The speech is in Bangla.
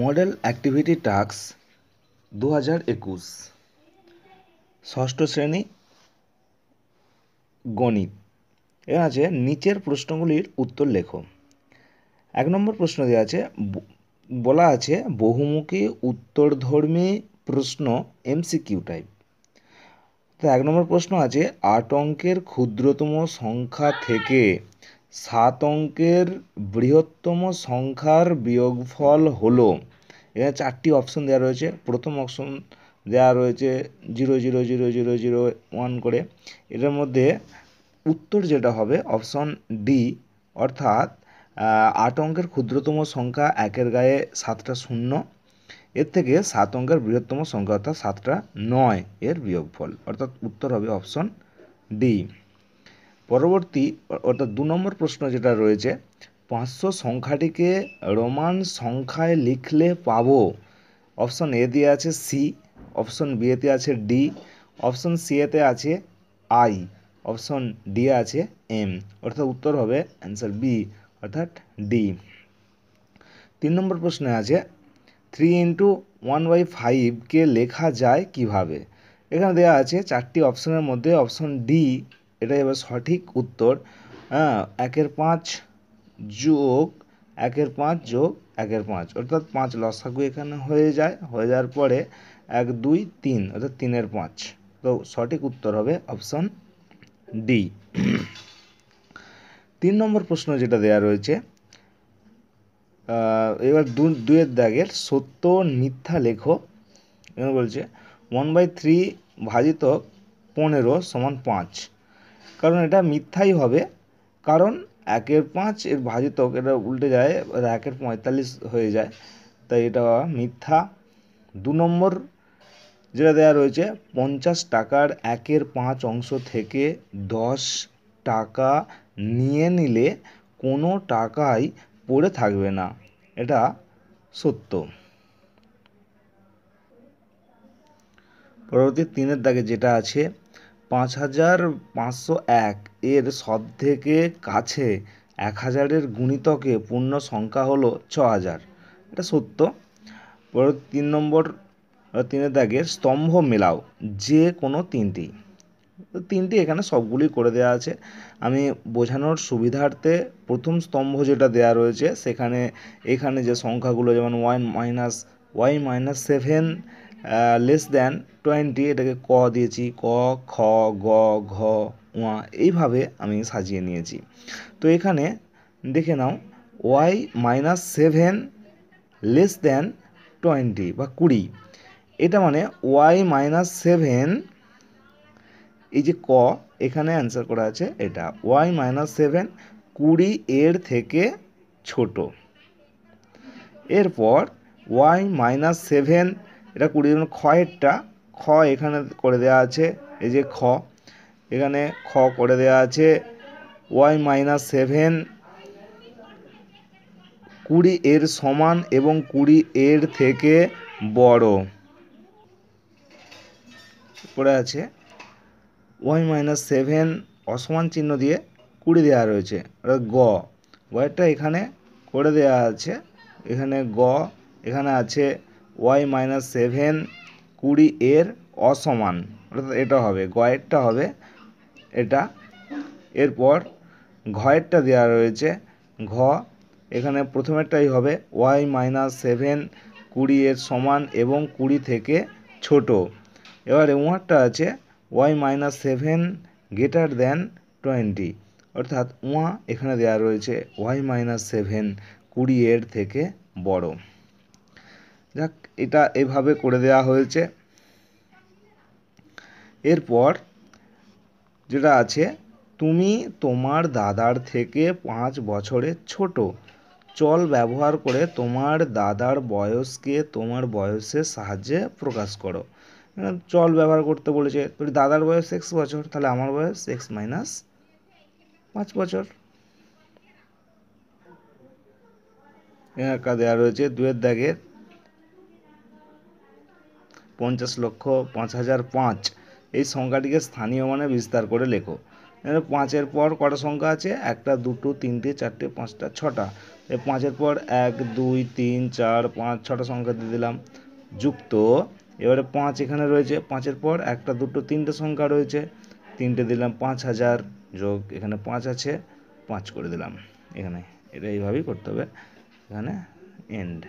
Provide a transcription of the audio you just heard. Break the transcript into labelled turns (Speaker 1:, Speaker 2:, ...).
Speaker 1: মডেল অ্যাক্টিভিটি টাস্ক দু হাজার একুশ ষষ্ঠ শ্রেণী গণিত এ আছে নিচের প্রশ্নগুলির উত্তর লেখো এক নম্বর প্রশ্ন দেওয়া আছে বলা আছে বহুমুখী উত্তরধর্মী প্রশ্ন এমসিকিউ টাইপ তো এক নম্বর প্রশ্ন আছে আট অঙ্কের ক্ষুদ্রতম সংখ্যা থেকে সাত অঙ্কের বৃহত্তম সংখ্যার বিয়োগফল হলো এখানে চারটি অপশন দেওয়া রয়েছে প্রথম অপশন দেওয়া রয়েছে zero zero zero zero zero one করে এটার মধ্যে উত্তর যেটা হবে অপশন ডি অর্থাৎ আট অঙ্কের ক্ষুদ্রতম সংখ্যা একের গায়ে সাতটা শূন্য এর থেকে সাত অঙ্কের বৃহত্তম সংখ্যা অর্থাৎ সাতটা নয় এর বিয়োগফল অর্থাৎ উত্তর হবে অপশন ডি পরবর্তী অর্থাৎ দু নম্বর প্রশ্ন যেটা রয়েছে পাঁচশো সংখ্যাটিকে রোমান সংখ্যায় লিখলে পাবো অপশন এ দিয়ে আছে সি অপশন বিয়েতে আছে ডি অপশন সি এতে আছে আই অপশন ডি আছে এম অর্থাৎ উত্তর হবে অ্যান্সার বি অর্থাৎ ডি তিন নম্বর প্রশ্নে আছে থ্রি ইন্টু ওয়ান বাই ফাইভকে লেখা যায় কিভাবে এখানে দেওয়া আছে চারটি অপশনের মধ্যে অপশন ডি এটাই হবে সঠিক উত্তর হ্যাঁ একের পাঁচ যোগ একের পাঁচ যোগ একের পাঁচ অর্থাৎ পাঁচ লসাগু এখানে হয়ে যায় হয়ে যাওয়ার পরে এক দুই তিন অর্থাৎ তিনের পাঁচ তো সঠিক উত্তর হবে অপশন ডি তিন নম্বর প্রশ্ন যেটা দেয়া রয়েছে এবার দুয়ের দাগের সত্য মিথ্যা লেখো এখানে বলছে ওয়ান বাই থ্রি ভাজিত পনেরো সমান পাঁচ কারণ এটা মিথ্যাই হবে কারণ একের পাঁচ এর ভাজিতক এটা উল্টে যায় এবার একের পঁয়তাল্লিশ হয়ে যায় তাই এটা মিথ্যা দু নম্বর যেটা দেওয়া রয়েছে পঞ্চাশ টাকার একের পাঁচ অংশ থেকে দশ টাকা নিয়ে নিলে কোনো টাকাই পড়ে থাকবে না এটা সত্য পরবর্তী তিনের দাগে যেটা আছে পাঁচ হাজার পাঁচশো এক এর সব থেকে কাছে এক হাজারের গুণিতকে পূর্ণ সংখ্যা হলো ছ হাজার এটা সত্য পরে তিন নম্বর তিনের দাগে স্তম্ভ মেলাও যে কোনো তিনটি তিনটি এখানে সবগুলি করে দেওয়া আছে আমি বোঝানোর সুবিধার্থে প্রথম স্তম্ভ যেটা দেয়া রয়েছে সেখানে এখানে যে সংখ্যাগুলো যেমন one minus y minus seven less than twenty এটাকে ক দিয়েছি ক খ গ ঘ ওয়া এইভাবে আমি সাজিয়ে নিয়েছি তো এখানে দেখে নাও y minus seven less than twenty বা কুড়ি এটা মানে ওয়াই মাইনাস সেভেন এই যে ক এখানে অ্যান্সার করা আছে এটা ওয়াই মাইনাস সেভেন কুড়ি এর থেকে ছোট এরপর ওয়াই মাইনাস সেভেন এটা কুড়ি দেখুন খয়েরটা খ এখানে করে দেয়া আছে এই যে খ এখানে খ করে দেয়া আছে ওয়াই মাইনাস সেভেন কুড়ি এর সমান এবং কুড়ি এর থেকে বড় পড়ে আছে ওয়াই মাইনাস সেভেন অসমান চিহ্ন দিয়ে কুড়ি দেওয়া রয়েছে গ ওয়াইটা এখানে করে দেয়া আছে এখানে গ এখানে আছে ওয়াই মাইনাস সেভেন কুড়ি এর অসমান অর্থাৎ এটা হবে গয়েরটা হবে এটা এরপর ঘয়েরটা দেওয়া রয়েছে ঘ এখানে প্রথমেরটাই হবে ওয়াই মাইনাস সেভেন কুড়ি এর সমান এবং কুড়ি থেকে ছোট এবার উহারটা আছে y minus seven greater than twenty অর্থাৎ উহা এখানে দেওয়া রয়েছে ওয়াই মাইনাস সেভেন কুড়ি এর থেকে বড় যাক এটা এভাবে করে দেয়া হয়েছে এরপর যেটা আছে তুমি তোমার দাদার থেকে পাঁচ বছরের ছোট চল ব্যবহার করে তোমার দাদার বয়সকে তোমার বয়সের সাহায্যে প্রকাশ করো চল ব্যবহার করতে বলেছে তোর দাদার বয়স এক্স বছর তাহলে আমার বয়স এক্স মাইনাস পাঁচ বছর একা দেওয়া রয়েছে দুয়ের দাগের পঞ্চাশ লক্ষ পাঁচ হাজার পাঁচ এই সংখ্যাটিকে স্থানীয় মানে বিস্তার করে লেখো পাঁচের পর কটা সংখ্যা আছে একটা দুটো তিনটে চারটে পাঁচটা ছটা এই পাঁচের পর এক দুই তিন চার পাঁচ ছটা সংখ্যা দিয়ে দিলাম যুক্ত এবারে পাঁচ এখানে রয়েছে পাঁচের পর একটা দুটো তিনটে সংখ্যা রয়েছে তিনটে দিলাম পাঁচ হাজার যোগ এখানে পাঁচ আছে পাঁচ করে দিলাম এখানে এটা এইভাবেই করতে হবে এখানে এন্ড